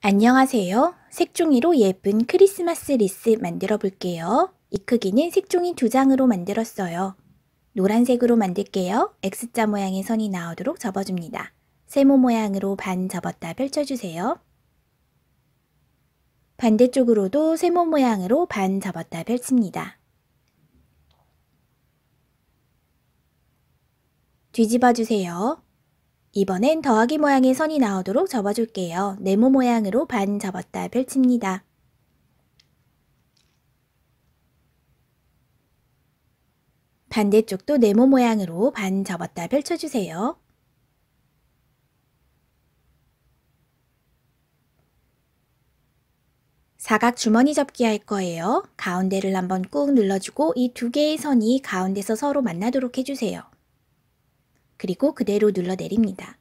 안녕하세요. 색종이로 예쁜 크리스마스 리스 만들어 볼게요. 이 크기는 색종이 두 장으로 만들었어요. 노란색으로 만들게요. X자 모양의 선이 나오도록 접어줍니다. 세모 모양으로 반 접었다 펼쳐주세요. 반대쪽으로도 세모 모양으로 반 접었다 펼칩니다. 뒤집어주세요. 이번엔 더하기 모양의 선이 나오도록 접어줄게요. 네모 모양으로 반 접었다 펼칩니다. 반대쪽도 네모 모양으로 반 접었다 펼쳐주세요. 사각 주머니 접기 할 거예요. 가운데를 한번 꾹 눌러주고 이 두 개의 선이 가운데서 서로 만나도록 해주세요. 그리고 그대로 눌러 내립니다.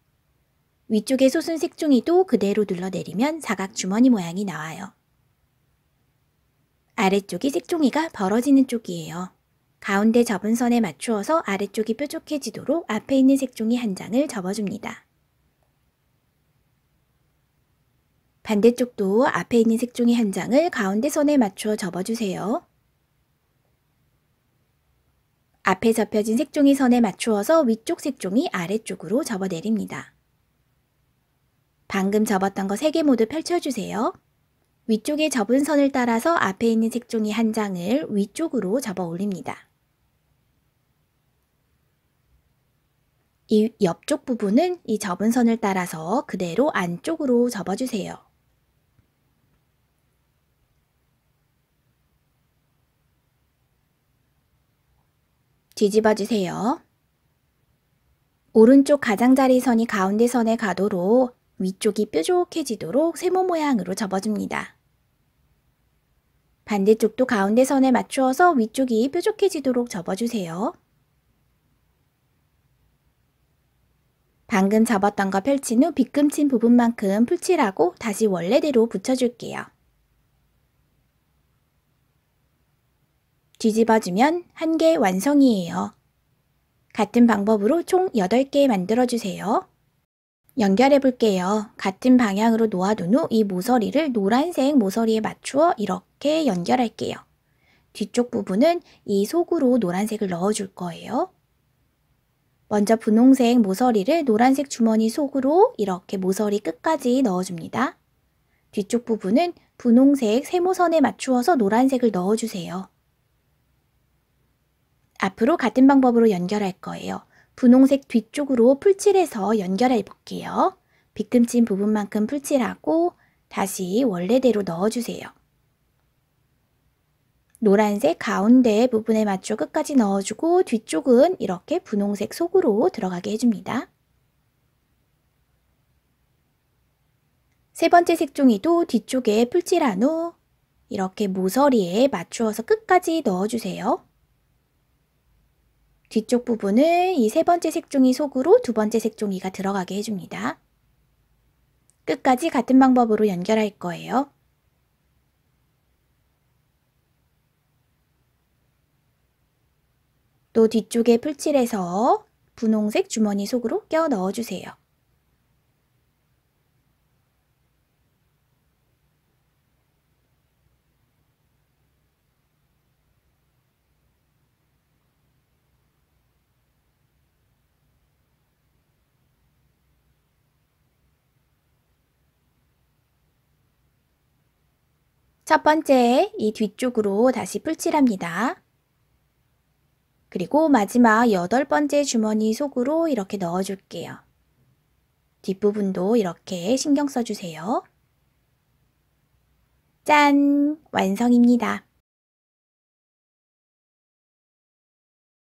위쪽에 솟은 색종이도 그대로 눌러 내리면 사각 주머니 모양이 나와요. 아래쪽이 색종이가 벌어지는 쪽이에요. 가운데 접은 선에 맞추어서 아래쪽이 뾰족해지도록 앞에 있는 색종이 한 장을 접어줍니다. 반대쪽도 앞에 있는 색종이 한 장을 가운데 선에 맞추어 접어주세요. 앞에 접혀진 색종이 선에 맞추어서 위쪽 색종이 아래쪽으로 접어내립니다. 방금 접었던 거 3개 모두 펼쳐주세요. 위쪽에 접은 선을 따라서 앞에 있는 색종이 한 장을 위쪽으로 접어 올립니다. 이 옆쪽 부분은 이 접은 선을 따라서 그대로 안쪽으로 접어주세요. 뒤집어 주세요. 오른쪽 가장자리 선이 가운데 선에 가도록 위쪽이 뾰족해지도록 세모 모양으로 접어줍니다. 반대쪽도 가운데 선에 맞추어서 위쪽이 뾰족해지도록 접어주세요. 방금 접었던 거 펼친 후 빗금친 부분만큼 풀칠하고 다시 원래대로 붙여줄게요. 뒤집어주면 한 개 완성이에요. 같은 방법으로 총 8개 만들어주세요. 연결해 볼게요. 같은 방향으로 놓아둔 후 이 모서리를 노란색 모서리에 맞추어 이렇게 연결할게요. 뒤쪽 부분은 이 속으로 노란색을 넣어줄 거예요. 먼저 분홍색 모서리를 노란색 주머니 속으로 이렇게 모서리 끝까지 넣어줍니다. 뒤쪽 부분은 분홍색 세모선에 맞추어서 노란색을 넣어주세요. 앞으로 같은 방법으로 연결할 거예요. 분홍색 뒤쪽으로 풀칠해서 연결해 볼게요. 빗금친 부분만큼 풀칠하고 다시 원래대로 넣어주세요. 노란색 가운데 부분에 맞춰 끝까지 넣어주고 뒤쪽은 이렇게 분홍색 속으로 들어가게 해줍니다. 세 번째 색종이도 뒤쪽에 풀칠한 후 이렇게 모서리에 맞추어서 끝까지 넣어주세요. 뒤쪽 부분은 이 세 번째 색종이 속으로 두 번째 색종이가 들어가게 해줍니다. 끝까지 같은 방법으로 연결할 거예요. 또 뒤쪽에 풀칠해서 분홍색 주머니 속으로 껴 넣어주세요. 첫 번째, 이 뒤쪽으로 다시 풀칠합니다. 그리고 마지막 여덟 번째 주머니 속으로 이렇게 넣어줄게요. 뒷부분도 이렇게 신경 써주세요. 짠! 완성입니다.